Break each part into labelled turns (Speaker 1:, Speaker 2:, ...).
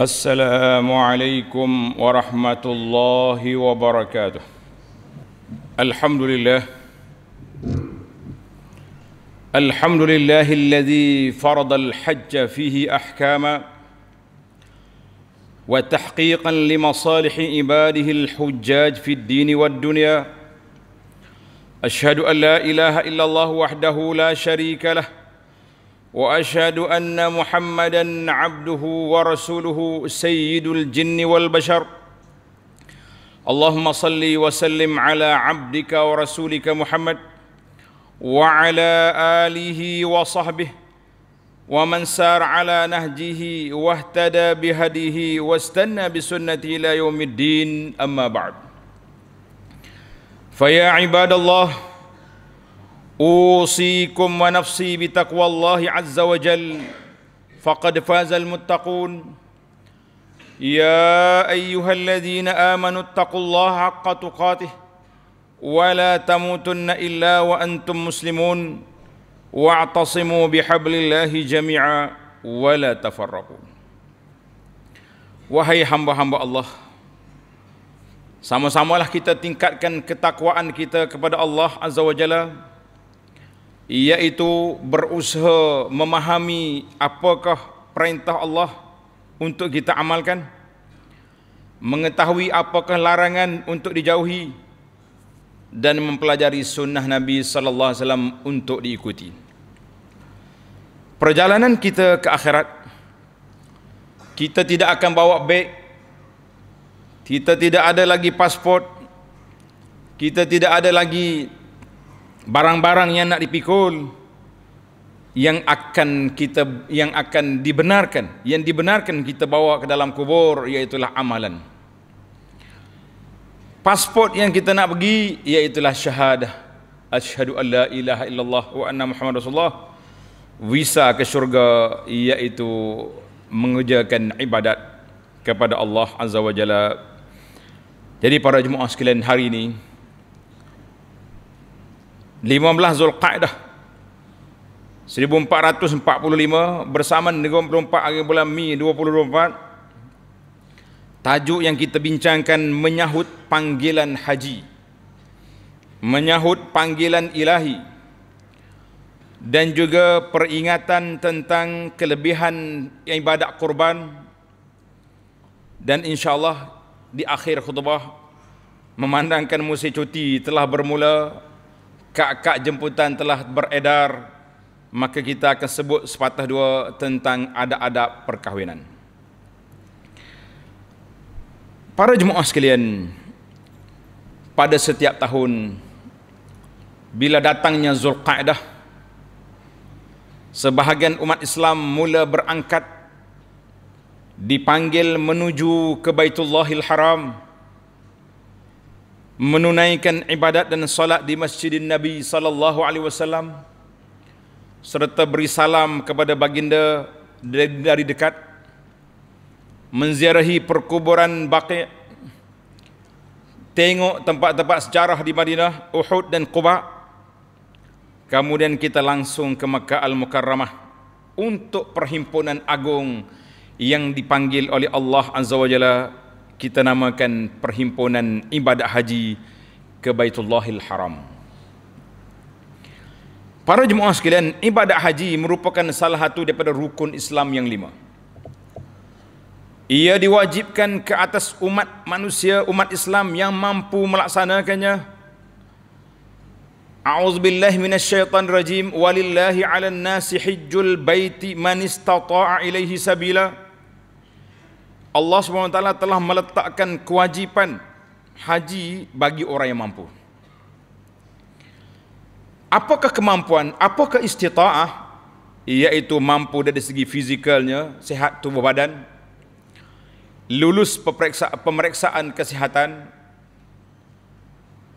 Speaker 1: السلام عليكم ورحمة الله وبركاته الحمد لله الحمد لله الذي فرض الحج فيه أحكاما وتحقيقا لمصالح عباده الحجاج في الدين والدنيا أشهد أن لا إله إلا الله وحده لا شريك له واشهد ان محمدا عبده ورسوله سيد الجن والبشر اللهم صل وسلم على عبدك ورسولك محمد وعلى اله وصحبه ومن سار على نهجه واهتدى بهديه واستنى بسنته الى يوم الدين اما بعد فيا عباد الله أوصيكم ونفسي بتقوى الله عز وجل فقد فاز المتقون يا أيها الذين آمنوا اتقوا الله حق تقاته ولا تموتن إلا وأنتم مسلمون واعتصموا بحبل الله جميعا ولا تفرقوا وهي حمب حمب الله Sama-samalah kita tingkatkan ketakwaan kita kepada Allah Azza wa Jalla iaitu berusaha memahami apakah perintah Allah untuk kita amalkan mengetahui apakah larangan untuk dijauhi dan mempelajari sunnah Nabi sallallahu alaihi wasallam untuk diikuti. Perjalanan kita ke akhirat kita tidak akan bawa beg. Kita tidak ada lagi pasport. Kita tidak ada lagi barang-barang yang nak dipikul yang akan kita yang akan dibenarkan yang dibenarkan kita bawa ke dalam kubur iaitulah amalan pasport yang kita nak pergi iaitulah syahadah asyhadu alla ilaha illallah wa anna muhammad rasulullah visa ke syurga iaitu mengerjakan ibadat kepada Allah azza wajalla. jadi para jemaah sekalian hari ini 15 Zulqa'dah 1445 bersama dengan 24 hari bulan Mei 2024 tajuk yang kita bincangkan menyahut panggilan haji menyahut panggilan ilahi dan juga peringatan tentang kelebihan ibadat kurban dan insyaallah di akhir khutbah memandangkan musim cuti telah bermula kakak jemputan telah beredar maka kita akan sebut sepatah dua tentang adab-adab perkahwinan para jemaah sekalian pada setiap tahun bila datangnya Zulqaidah sebahagian umat Islam mula berangkat dipanggil menuju ke Baitullahil Haram menunaikan ibadat dan salat di Masjid Nabi sallallahu alaihi wasallam serta beri salam kepada baginda dari dekat menziarahi perkuburan Baqi tengok tempat-tempat sejarah di Madinah Uhud dan Quba kemudian kita langsung ke Mekah Al-Mukarramah untuk perhimpunan agung yang dipanggil oleh Allah Azza wa Jalla kita namakan perhimpunan ibadat haji ke Baitullahil Haram. Para jemaah sekalian, ibadat haji merupakan salah satu daripada rukun Islam yang lima. Ia diwajibkan ke atas umat manusia, umat Islam yang mampu melaksanakannya. A'udzubillahi rajim Walillahi 'alan nasi hajjul baiti man istata'a ilaihi sabila. Allah SWT telah meletakkan kewajipan haji bagi orang yang mampu. Apakah kemampuan, apakah istita'ah, iaitu mampu dari segi fizikalnya, sehat tubuh badan, lulus pemeriksaan kesihatan,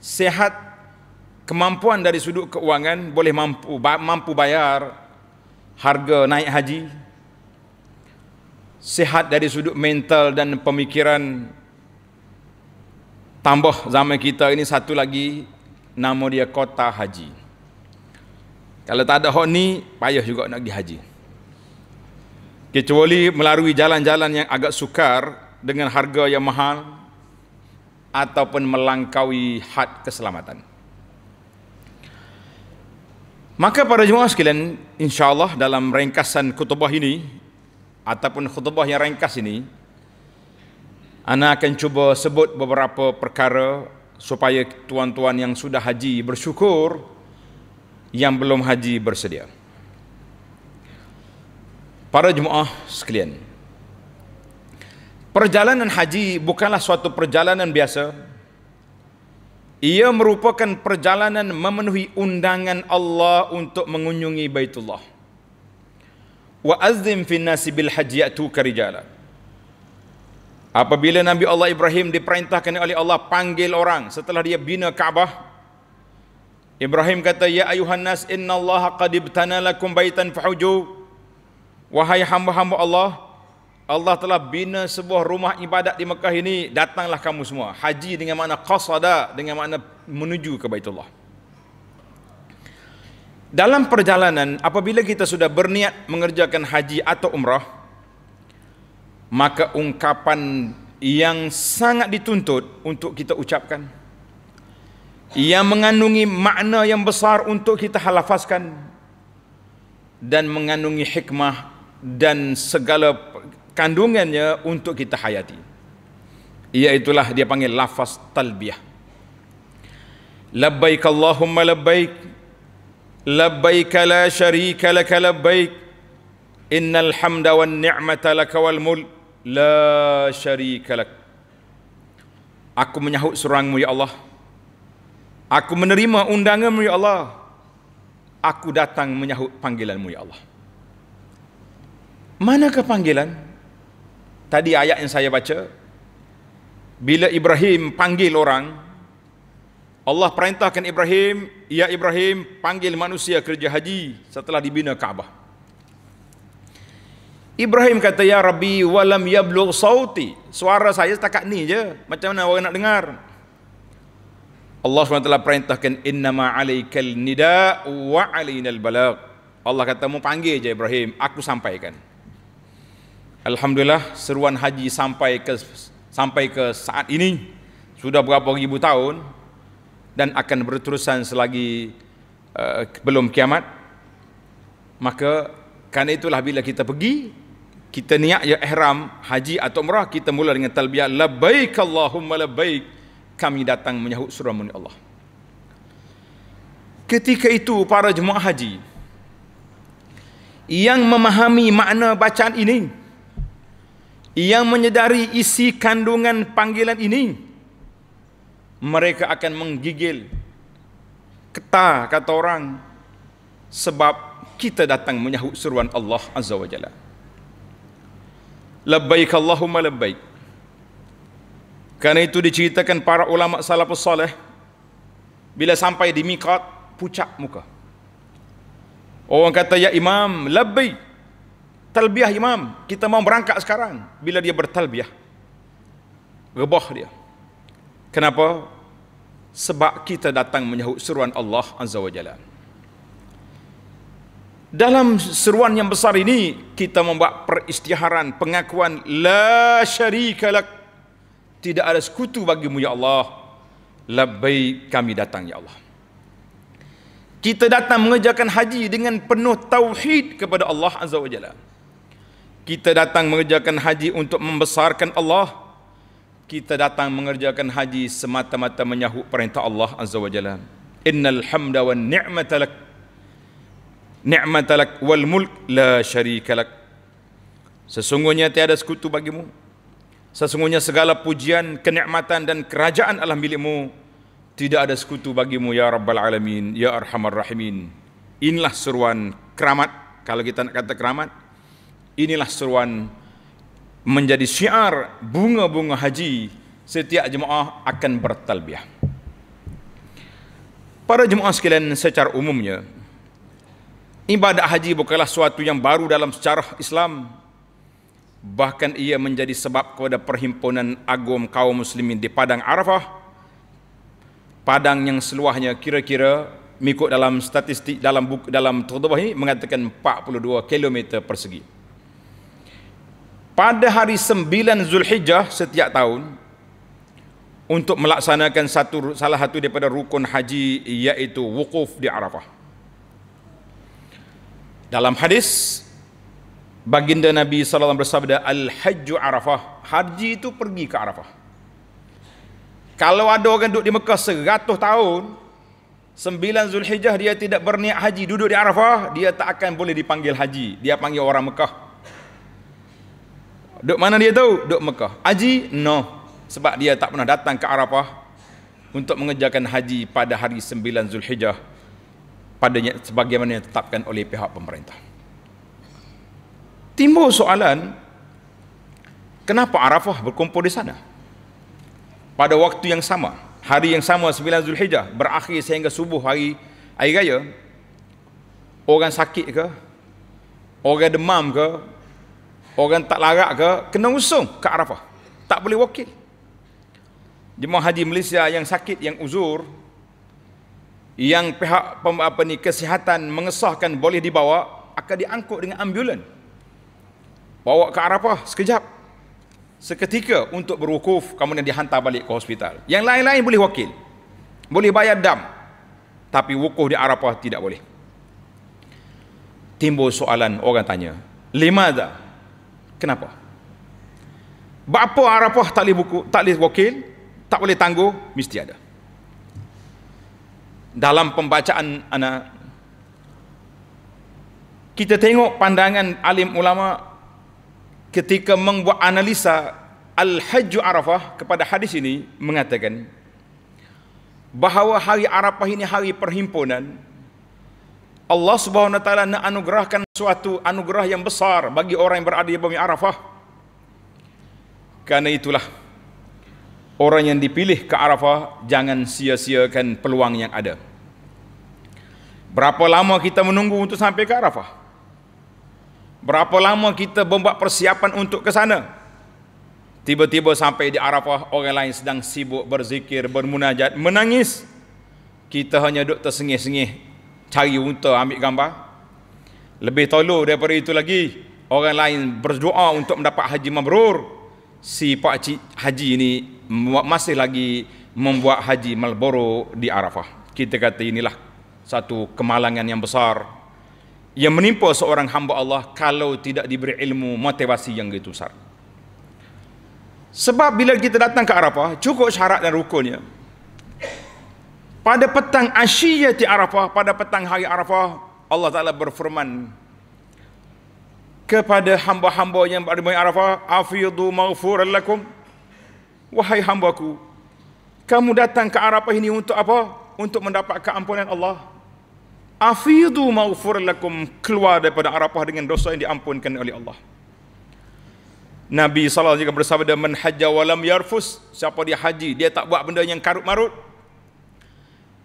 Speaker 1: sehat kemampuan dari sudut keuangan, boleh mampu, mampu bayar harga naik haji, sehat dari sudut mental dan pemikiran tambah zaman kita ini satu lagi nama dia kota haji kalau tak ada hok ni payah juga nak pergi haji kecuali melalui jalan-jalan yang agak sukar dengan harga yang mahal ataupun melangkaui had keselamatan maka para jemaah sekalian insyaallah dalam ringkasan kutubah ini ataupun khutbah yang ringkas ini ana akan cuba sebut beberapa perkara supaya tuan-tuan yang sudah haji bersyukur yang belum haji bersedia para jemaah sekalian perjalanan haji bukanlah suatu perjalanan biasa ia merupakan perjalanan memenuhi undangan Allah untuk mengunjungi Baitullah wa azim fi nasi bil haji ya'tuka rijala apabila nabi Allah Ibrahim diperintahkan oleh Allah panggil orang setelah dia bina Kaabah Ibrahim kata ya ayuhan nas innallaha qad ibtana lakum baitan fahuju wahai hamba-hamba Allah Allah telah bina sebuah rumah ibadat di Mekah ini datanglah kamu semua haji dengan makna qasada dengan mana menuju ke Baitullah dalam perjalanan apabila kita sudah berniat mengerjakan haji atau umrah maka ungkapan yang sangat dituntut untuk kita ucapkan yang mengandungi makna yang besar untuk kita halafaskan dan mengandungi hikmah dan segala kandungannya untuk kita hayati iaitulah dia panggil lafaz talbiah. labbaik allahumma labbaik لبيك لا شريك لك لبيك إن الحمد والنعمة لك والمل لا شريك لك Aku menyahut serangmu Ya Allah. Aku menerima undanganmu, Ya Allah. Aku datang menyahut panggilanmu, Ya Allah. Manakah panggilan? Tadi ayat yang saya baca. Bila Ibrahim panggil orang, Allah perintahkan Ibrahim, ya Ibrahim panggil manusia kerja haji setelah dibina Kaabah. Ibrahim kata, ya Rabbi, walam yablugh sauti. Suara saya setakat ni je. Macam mana orang nak dengar? Allah SWT perintahkan innama alaikal nida wa alainal balagh. Allah kata mu panggil je Ibrahim, aku sampaikan. Alhamdulillah seruan haji sampai ke sampai ke saat ini sudah berapa ribu tahun dan akan berterusan selagi uh, belum kiamat maka kerana itulah bila kita pergi kita niat ya ihram haji atau umrah kita mula dengan talbiyah labbaik allahumma labbaik kami datang menyahut surah muni Allah ketika itu para jemaah haji yang memahami makna bacaan ini yang menyedari isi kandungan panggilan ini mereka akan menggigil kata kata orang sebab kita datang menyahut seruan Allah Azza wa Jalla labbaik Allahumma labbaik kerana itu diceritakan para ulama salafus salih bila sampai di mikat pucat muka orang kata ya imam labbaik talbiah imam kita mau berangkat sekarang bila dia bertalbiah rebah dia Kenapa? Sebab kita datang menyahut seruan Allah Azza wa Jalla. Dalam seruan yang besar ini kita membuat peristiharan pengakuan la syarika lak tidak ada sekutu bagimu ya Allah. Labbaik kami datang ya Allah. Kita datang mengerjakan haji dengan penuh tauhid kepada Allah Azza wa Jalla. Kita datang mengerjakan haji untuk membesarkan Allah kita datang mengerjakan haji semata-mata menyahut perintah Allah Azza wa Jalla. Innal hamda wan ni'mata lak. Ni'mata lak wal mulk la syarika lak. Sesungguhnya tiada sekutu bagimu. Sesungguhnya segala pujian, kenikmatan dan kerajaan Allah milikmu. Tidak ada sekutu bagimu ya Rabbal Alamin, ya Arhamar Rahimin. Inilah seruan keramat. Kalau kita nak kata keramat, inilah seruan menjadi syiar bunga-bunga haji setiap jemaah akan bertalbiah. Para jemaah sekalian secara umumnya ibadat haji bukanlah suatu yang baru dalam sejarah Islam bahkan ia menjadi sebab kepada perhimpunan agung kaum muslimin di padang Arafah padang yang seluahnya kira-kira mengikut dalam statistik dalam buku dalam terdebah ini mengatakan 42 km persegi pada hari 9 Zulhijjah setiap tahun untuk melaksanakan satu salah satu daripada rukun haji iaitu wukuf di Arafah. Dalam hadis baginda Nabi Sallallahu Alaihi Wasallam bersabda Al-Hajju Arafah haji itu pergi ke Arafah. Kalau ada orang duduk di Mekah 100 tahun 9 Zulhijjah dia tidak berniat haji duduk di Arafah dia tak akan boleh dipanggil haji dia panggil orang Mekah Duk mana dia tahu? Duk Mekah. Haji? No. Sebab dia tak pernah datang ke Arafah untuk mengerjakan haji pada hari 9 Zulhijjah padanya sebagaimana yang ditetapkan oleh pihak pemerintah. Timbul soalan, kenapa Arafah berkumpul di sana? Pada waktu yang sama, hari yang sama 9 Zulhijjah berakhir sehingga subuh hari air raya, orang sakit ke? Orang demam ke? orang tak larat ke kena usung ke Arafah tak boleh wakil jemaah haji Malaysia yang sakit yang uzur yang pihak apa ni kesihatan mengesahkan boleh dibawa akan diangkut dengan ambulan bawa ke Arafah sekejap seketika untuk berwukuf kemudian dihantar balik ke hospital yang lain-lain boleh wakil boleh bayar dam tapi wukuf di Arafah tidak boleh timbul soalan orang tanya lima dah. Kenapa? Berapa arafah tak boleh buku, tak boleh wakil, tak boleh tangguh, mesti ada. Dalam pembacaan anak kita tengok pandangan alim ulama ketika membuat analisa Al-Hajj Arafah kepada hadis ini mengatakan bahawa hari Arafah ini hari perhimpunan Allah Subhanahu Wa Taala nak anugerahkan suatu anugerah yang besar bagi orang yang berada di bumi Arafah. Karena itulah orang yang dipilih ke Arafah jangan sia-siakan peluang yang ada. Berapa lama kita menunggu untuk sampai ke Arafah? Berapa lama kita membuat persiapan untuk ke sana? Tiba-tiba sampai di Arafah, orang lain sedang sibuk berzikir, bermunajat, menangis. Kita hanya duduk tersengih-sengih cari unta ambil gambar lebih tolol daripada itu lagi orang lain berdoa untuk mendapat haji mabrur si pak cik haji ini masih lagi membuat haji malboro di Arafah kita kata inilah satu kemalangan yang besar yang menimpa seorang hamba Allah kalau tidak diberi ilmu motivasi yang begitu besar sebab bila kita datang ke Arafah cukup syarat dan rukunnya pada petang asyiyati arafah pada petang hari arafah Allah Ta'ala berfirman kepada hamba-hamba yang berada di arafah afidhu maghfuran lakum wahai ku, kamu datang ke arafah ini untuk apa untuk mendapat keampunan Allah afidhu maghfuran lakum keluar daripada arafah dengan dosa yang diampunkan oleh Allah Nabi SAW juga bersabda Man hajja walam yarfus Siapa dia haji Dia tak buat benda yang karut-marut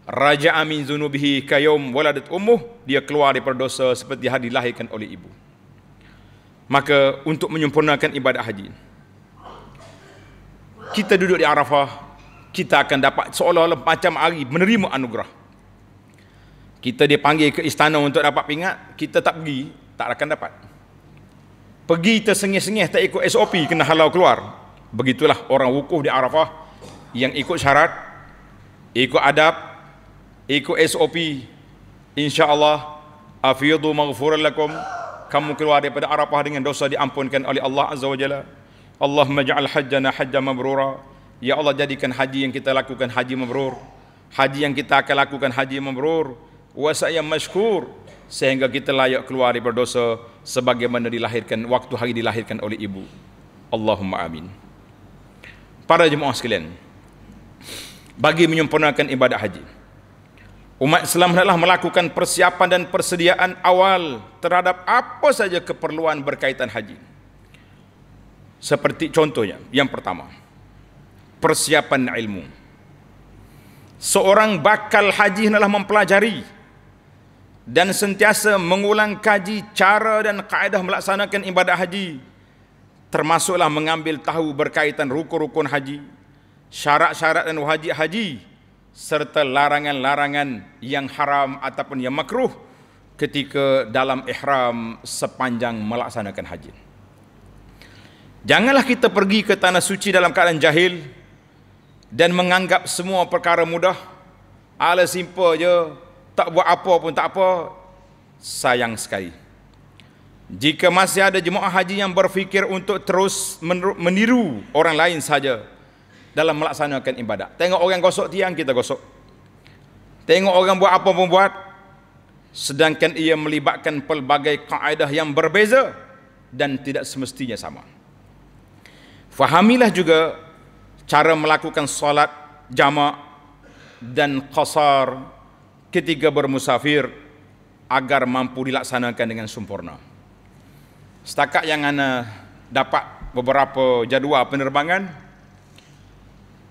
Speaker 1: Raja amin zunubihi kayum waladat ummuh dia keluar daripada dosa seperti hari dilahirkan oleh ibu. Maka untuk menyempurnakan ibadat haji. Kita duduk di Arafah, kita akan dapat seolah-olah macam hari menerima anugerah. Kita dipanggil ke istana untuk dapat pingat, kita tak pergi, tak akan dapat. Pergi tersengih-sengih tak ikut SOP kena halau keluar. Begitulah orang wukuf di Arafah yang ikut syarat, ikut adab, ikut SOP insyaallah afidu maghfur lakum kamu keluar daripada Arafah dengan dosa diampunkan oleh Allah azza wajalla Allahumma ja'al hajjana hajja mabrura ya Allah jadikan haji yang kita lakukan haji mabrur haji yang kita akan lakukan haji mabrur wa saya masykur sehingga kita layak keluar daripada dosa sebagaimana dilahirkan waktu hari dilahirkan oleh ibu Allahumma amin para jemaah sekalian bagi menyempurnakan ibadat haji Umat Islam hendaklah melakukan persiapan dan persediaan awal terhadap apa saja keperluan berkaitan haji. Seperti contohnya, yang pertama, persiapan ilmu. Seorang bakal haji hendaklah mempelajari dan sentiasa mengulang kaji cara dan kaedah melaksanakan ibadah haji termasuklah mengambil tahu berkaitan rukun-rukun haji, syarat-syarat dan wajib haji serta larangan-larangan yang haram ataupun yang makruh ketika dalam ihram sepanjang melaksanakan haji. Janganlah kita pergi ke tanah suci dalam keadaan jahil dan menganggap semua perkara mudah. Ala simple je, tak buat apa pun tak apa. Sayang sekali. Jika masih ada jemaah haji yang berfikir untuk terus meniru orang lain saja dalam melaksanakan ibadat. Tengok orang gosok tiang, kita gosok. Tengok orang buat apa pun buat. Sedangkan ia melibatkan pelbagai kaedah yang berbeza dan tidak semestinya sama. Fahamilah juga cara melakukan solat jamak dan qasar ketika bermusafir agar mampu dilaksanakan dengan sempurna. Setakat yang ana dapat beberapa jadual penerbangan,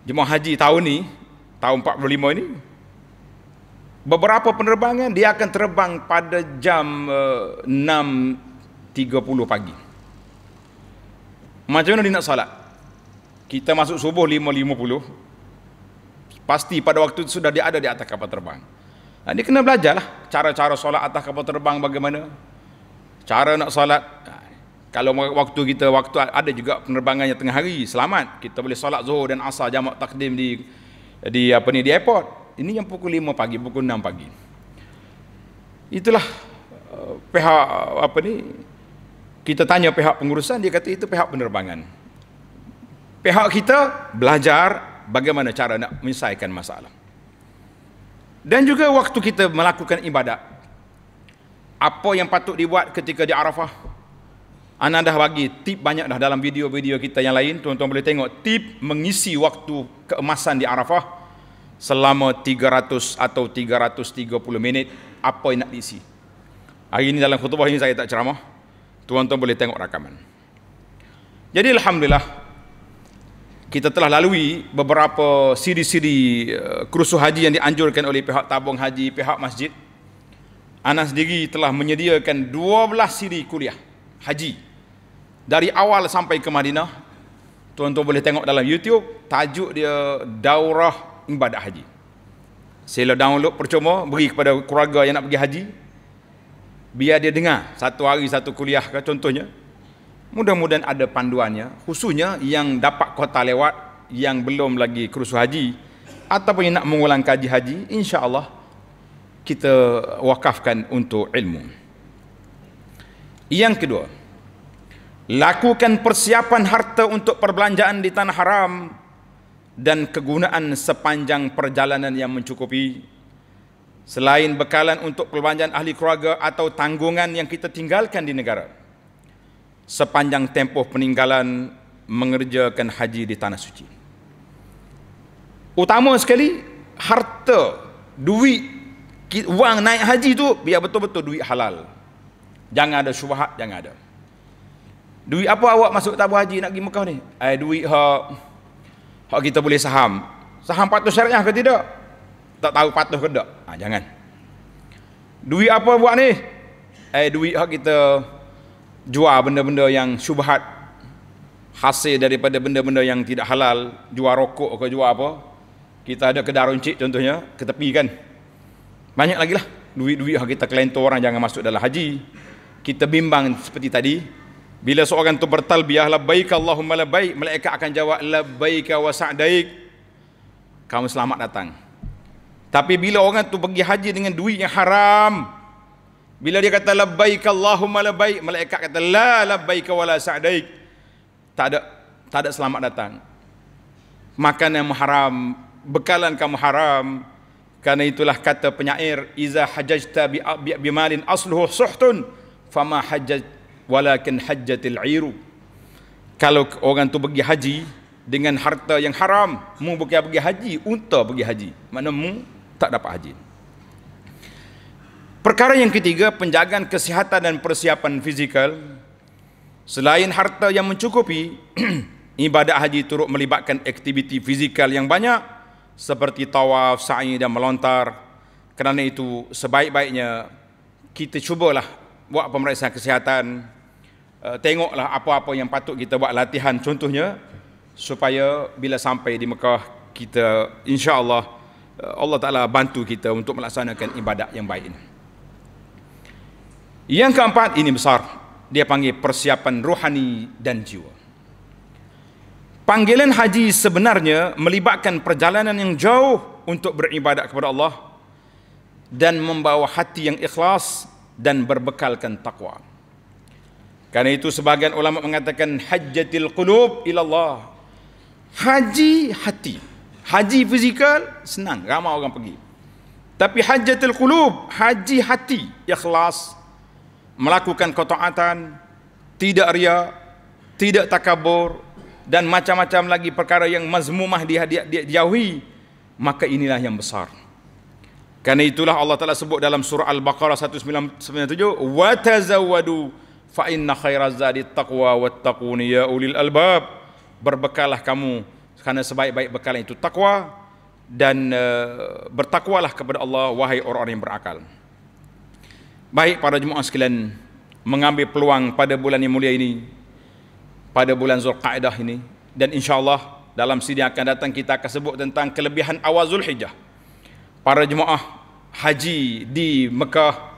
Speaker 1: jemaah haji tahun ni tahun 45 ini beberapa penerbangan dia akan terbang pada jam eh, uh, 6.30 pagi macam mana dia nak salat kita masuk subuh 5.50 pasti pada waktu itu sudah dia ada di atas kapal terbang dan dia kena belajarlah cara-cara solat atas kapal terbang bagaimana cara nak solat kalau waktu kita waktu ada juga penerbangannya tengah hari, selamat kita boleh solat Zuhur dan Asar jamak takdim di di apa ni di airport. Ini yang pukul 5 pagi, pukul 6 pagi. Itulah eh, pihak eh, apa ni kita tanya pihak pengurusan dia kata itu pihak penerbangan. Pihak kita belajar bagaimana cara nak menyelesaikan masalah. Dan juga waktu kita melakukan ibadat apa yang patut dibuat ketika di Arafah Ana dah bagi tip banyak dah dalam video-video kita yang lain. Tuan-tuan boleh tengok tip mengisi waktu keemasan di Arafah selama 300 atau 330 minit apa yang nak diisi. Hari ini dalam khutbah ini saya tak ceramah. Tuan-tuan boleh tengok rakaman. Jadi alhamdulillah kita telah lalui beberapa siri-siri eh, kerusuh haji yang dianjurkan oleh pihak tabung haji, pihak masjid. Anas sendiri telah menyediakan 12 siri kuliah haji dari awal sampai ke Madinah tuan-tuan boleh tengok dalam YouTube tajuk dia daurah ibadat haji sila download percuma beri kepada keluarga yang nak pergi haji biar dia dengar satu hari satu kuliah ke contohnya mudah-mudahan ada panduannya khususnya yang dapat kota lewat yang belum lagi kerusu haji ataupun yang nak mengulang kaji haji insya Allah kita wakafkan untuk ilmu yang kedua lakukan persiapan harta untuk perbelanjaan di tanah haram dan kegunaan sepanjang perjalanan yang mencukupi selain bekalan untuk perbelanjaan ahli keluarga atau tanggungan yang kita tinggalkan di negara sepanjang tempoh peninggalan mengerjakan haji di tanah suci utama sekali harta duit wang naik haji tu biar betul-betul duit halal jangan ada syubhat jangan ada Duit apa awak masuk tabung haji nak pergi Mekah ni? Eh, duit hak hak kita boleh saham. Saham patuh syariah ke tidak? Tak tahu patuh ke tidak? Ha, jangan. Duit apa buat ni? Eh, duit hak kita jual benda-benda yang syubhat hasil daripada benda-benda yang tidak halal jual rokok ke jual apa kita ada kedai runcit contohnya ke tepi kan banyak lagi lah duit-duit yang kita kelentor orang jangan masuk dalam haji kita bimbang seperti tadi bila seorang itu bertalbiyah baik Allahumma labbaik, malaikat akan jawab labbaik wa sa'daik. Kamu selamat datang. Tapi bila orang tu pergi haji dengan duit yang haram, bila dia kata labbaik Allahumma labbaik, malaikat kata la labbaik wa la sa'daik. Tak ada tak ada selamat datang. Makan yang haram, bekalan kamu haram. Karena itulah kata penyair, "Iza hajajta bi malin asluhu suhtun, fama hajajta walakin hajjatil iru kalau orang tu pergi haji dengan harta yang haram mu bukan pergi haji unta pergi haji mana mu tak dapat haji perkara yang ketiga penjagaan kesihatan dan persiapan fizikal selain harta yang mencukupi ibadat haji turut melibatkan aktiviti fizikal yang banyak seperti tawaf, sa'i dan melontar kerana itu sebaik-baiknya kita cubalah buat pemeriksaan kesihatan Eh, tengoklah apa-apa yang patut kita buat latihan contohnya supaya bila sampai di Mekah kita insya-Allah eh, Allah Taala bantu kita untuk melaksanakan ibadat yang baik ini. Yang keempat ini besar. Dia panggil persiapan rohani dan jiwa. Panggilan haji sebenarnya melibatkan perjalanan yang jauh untuk beribadat kepada Allah dan membawa hati yang ikhlas dan berbekalkan takwa. Karena itu sebahagian ulama mengatakan hajjatil qulub ilallah. Haji hati. Haji fizikal senang, ramai orang pergi. Tapi hajjatil qulub, haji hati, ikhlas melakukan ketaatan, tidak ria, tidak takabur dan macam-macam lagi perkara yang mazmumah dijauhi, maka inilah yang besar. Karena itulah Allah Taala sebut dalam surah Al-Baqarah 197, "Wa tazawwadu" fa inna khaira zadi taqwa wattaquni ya ulil albab berbekalah kamu kerana sebaik-baik bekalan itu takwa dan uh, bertakwalah kepada Allah wahai orang-orang yang berakal baik para jemaah sekalian mengambil peluang pada bulan yang mulia ini pada bulan Zulqaidah ini dan insyaallah dalam sidang akan datang kita akan sebut tentang kelebihan awal Zulhijjah para jemaah haji di Mekah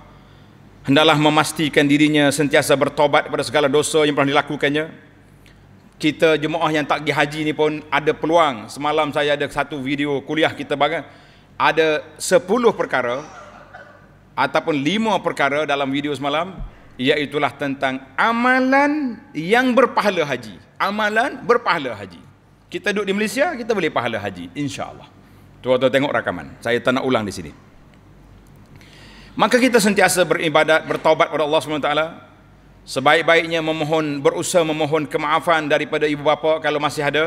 Speaker 1: Hendalah memastikan dirinya sentiasa bertobat pada segala dosa yang pernah dilakukannya. Kita jemaah yang tak pergi haji ni pun ada peluang. Semalam saya ada satu video kuliah kita bagai. Ada 10 perkara ataupun 5 perkara dalam video semalam ialah tentang amalan yang berpahala haji. Amalan berpahala haji. Kita duduk di Malaysia, kita boleh pahala haji. InsyaAllah. Tuan-tuan tengok rakaman. Saya tak nak ulang di sini maka kita sentiasa beribadat bertaubat kepada Allah SWT. sebaik-baiknya memohon berusaha memohon kemaafan daripada ibu bapa kalau masih ada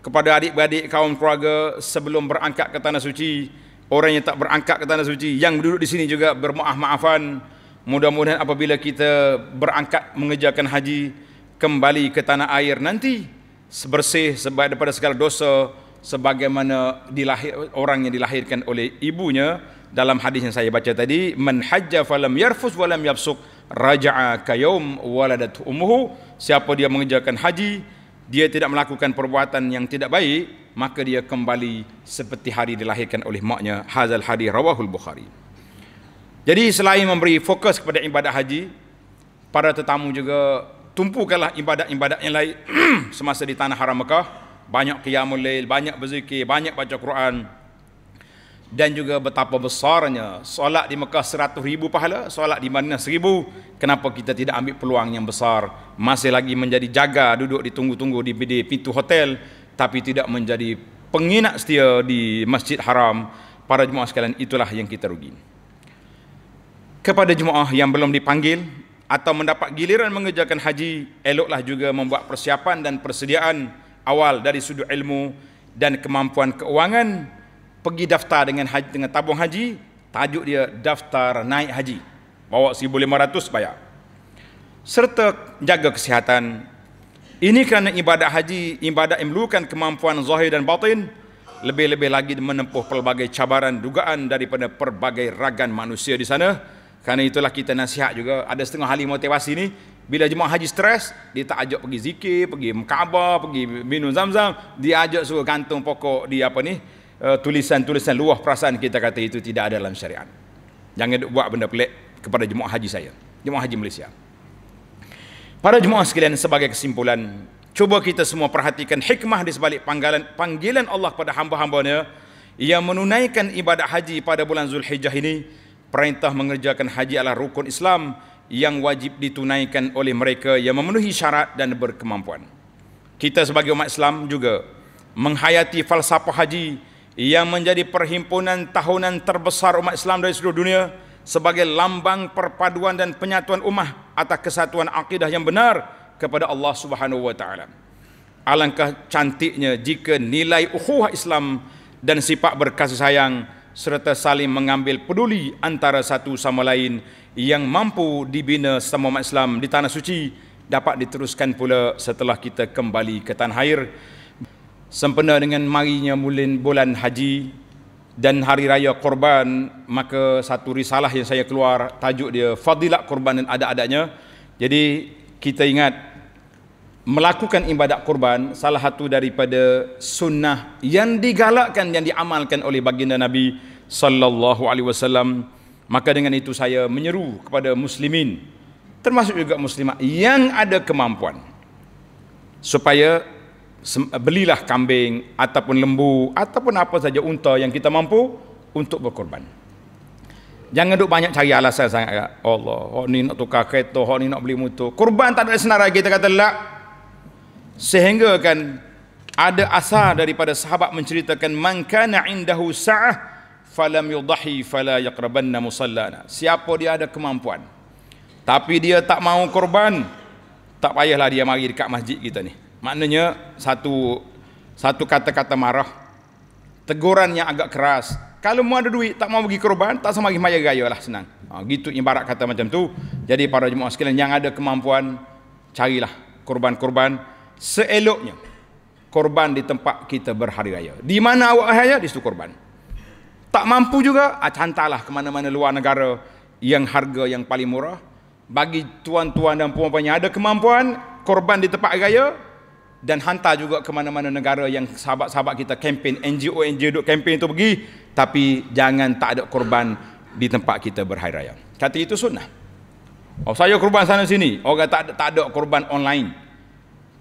Speaker 1: kepada adik-beradik kaum keluarga sebelum berangkat ke tanah suci orang yang tak berangkat ke tanah suci yang duduk di sini juga bermuah maafan mudah-mudahan apabila kita berangkat mengejarkan haji kembali ke tanah air nanti sebersih sebaik daripada segala dosa sebagaimana dilahir, orang yang dilahirkan oleh ibunya dalam hadis yang saya baca tadi man hajja falam yarfus walam yabsuk raja'a kayum waladat umuhu siapa dia mengerjakan haji dia tidak melakukan perbuatan yang tidak baik maka dia kembali seperti hari dilahirkan oleh maknya hazal hadis rawahul bukhari jadi selain memberi fokus kepada ibadat haji para tetamu juga tumpukanlah ibadat-ibadat yang lain semasa di tanah haram Mekah banyak qiyamul lail banyak berzikir banyak baca Quran dan juga betapa besarnya solat di Mekah seratus ribu pahala solat di mana seribu. kenapa kita tidak ambil peluang yang besar masih lagi menjadi jaga duduk ditunggu-tunggu di, di pintu hotel tapi tidak menjadi penginap setia di masjid haram para jemaah sekalian itulah yang kita rugi kepada jemaah yang belum dipanggil atau mendapat giliran mengerjakan haji eloklah juga membuat persiapan dan persediaan awal dari sudut ilmu dan kemampuan keuangan pergi daftar dengan haji, dengan tabung haji, tajuk dia daftar naik haji. Bawa 1500 bayar. Serta jaga kesihatan. Ini kerana ibadat haji, ibadat yang memerlukan kemampuan zahir dan batin, lebih-lebih lagi menempuh pelbagai cabaran dugaan daripada pelbagai ragan manusia di sana. Kerana itulah kita nasihat juga. Ada setengah ahli motivasi ni, bila jemaah haji stres, dia tak ajak pergi zikir, pergi mekabar, pergi minum zam-zam. Dia ajak suruh gantung pokok di apa ni, Eh, tulisan-tulisan luah perasaan kita kata itu tidak ada dalam syariat. Jangan buat benda pelik kepada jemaah haji saya. Jemaah haji Malaysia. Para jemaah sekalian sebagai kesimpulan, cuba kita semua perhatikan hikmah di sebalik panggilan, panggilan Allah pada hamba-hambanya yang menunaikan ibadat haji pada bulan Zulhijjah ini. Perintah mengerjakan haji adalah rukun Islam yang wajib ditunaikan oleh mereka yang memenuhi syarat dan berkemampuan. Kita sebagai umat Islam juga menghayati falsafah haji yang menjadi perhimpunan tahunan terbesar umat Islam dari seluruh dunia sebagai lambang perpaduan dan penyatuan umat atas kesatuan akidah yang benar kepada Allah Subhanahu wa taala. Alangkah cantiknya jika nilai ukhuwah Islam dan sifat berkasih sayang serta saling mengambil peduli antara satu sama lain yang mampu dibina sama umat Islam di tanah suci dapat diteruskan pula setelah kita kembali ke tanah air sempena dengan marinya mulin bulan haji dan hari raya korban maka satu risalah yang saya keluar tajuk dia fadilat korban dan adat-adatnya jadi kita ingat melakukan ibadat korban salah satu daripada sunnah yang digalakkan yang diamalkan oleh baginda Nabi sallallahu alaihi wasallam maka dengan itu saya menyeru kepada muslimin termasuk juga muslimat yang ada kemampuan supaya belilah kambing ataupun lembu ataupun apa saja unta yang kita mampu untuk berkorban. Jangan duk banyak cari alasan sangat ya. Allah, hok ni nak tukar kereta, hok ni nak beli motor. Korban tak ada senarai kita kata lah. Sehingga kan ada asar daripada sahabat menceritakan man kana indahu sa'ah falam yudahi fala yaqrabanna musallana. Siapa dia ada kemampuan tapi dia tak mau korban, tak payahlah dia mari dekat masjid kita ni maknanya satu satu kata-kata marah teguran yang agak keras kalau mau ada duit tak mau bagi korban tak sama pergi maya gaya lah senang ha, gitu ibarat kata macam tu jadi para jemaah sekalian yang ada kemampuan carilah korban-korban seeloknya korban di tempat kita berhari raya di mana awak raya di situ korban tak mampu juga acantalah ah, ke mana-mana luar negara yang harga yang paling murah bagi tuan-tuan dan puan-puan yang ada kemampuan korban di tempat raya dan hantar juga ke mana-mana negara yang sahabat-sahabat kita kempen NGO NGO duk kempen itu pergi tapi jangan tak ada korban di tempat kita berhari raya kata itu sunnah oh saya korban sana sini orang tak ada, tak ada korban online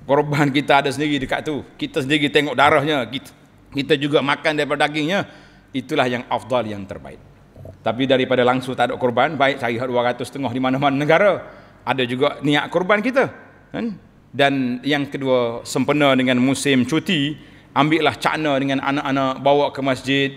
Speaker 1: korban kita ada sendiri dekat tu kita sendiri tengok darahnya kita, kita juga makan daripada dagingnya itulah yang afdal yang terbaik tapi daripada langsung tak ada korban baik saya 200 setengah di mana-mana negara ada juga niat korban kita hmm? dan yang kedua sempena dengan musim cuti ambillah cakna dengan anak-anak bawa ke masjid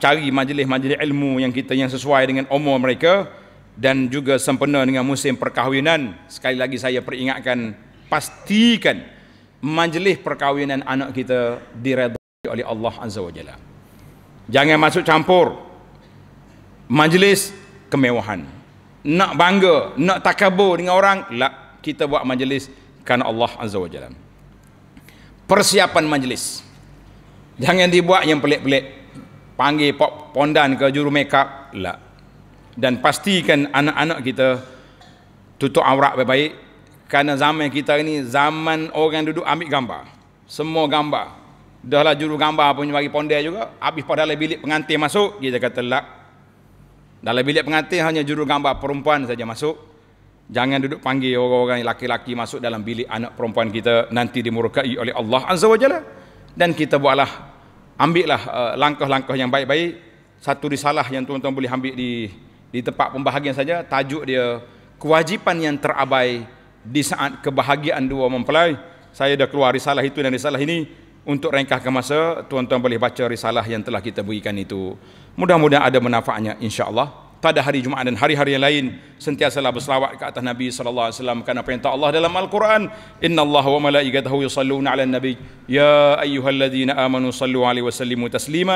Speaker 1: cari majlis-majlis ilmu yang kita yang sesuai dengan umur mereka dan juga sempena dengan musim perkahwinan sekali lagi saya peringatkan pastikan majlis perkahwinan anak kita diredai oleh Allah Azza wa Jalla jangan masuk campur majlis kemewahan nak bangga nak takabur dengan orang lah kita buat majlis karena Allah Azza wa Jalla. Persiapan majlis. Jangan dibuat yang pelik-pelik. Panggil pop pondan ke juru makeup, up. Lah. Dan pastikan anak-anak kita tutup aurat baik-baik. Karena zaman kita ini zaman orang duduk ambil gambar. Semua gambar. Dah lah juru gambar pun bagi pondai juga. Habis pada dalam bilik pengantin masuk. Kita kata lah. Dalam bilik pengantin hanya juru gambar perempuan saja masuk. Jangan duduk panggil orang-orang yang laki-laki masuk dalam bilik anak perempuan kita nanti dimurkai oleh Allah Azza wa Jalla. Dan kita buatlah ambillah eh, langkah-langkah yang baik-baik. Satu risalah yang tuan-tuan boleh ambil di di tempat pembahagian saja tajuk dia kewajipan yang terabai di saat kebahagiaan dua mempelai. Saya dah keluar risalah itu dan risalah ini untuk rengkah ke masa tuan-tuan boleh baca risalah yang telah kita berikan itu. Mudah-mudahan ada manfaatnya insya-Allah pada hari Jumaat dan hari-hari yang lain sentiasalah berselawat ke atas Nabi sallallahu alaihi wasallam kerana perintah Allah dalam Al-Quran inna Allah wa malaikatahu yusalluna 'alan nabi ya ayyuhalladzina amanu sallu 'alaihi wa sallimu taslima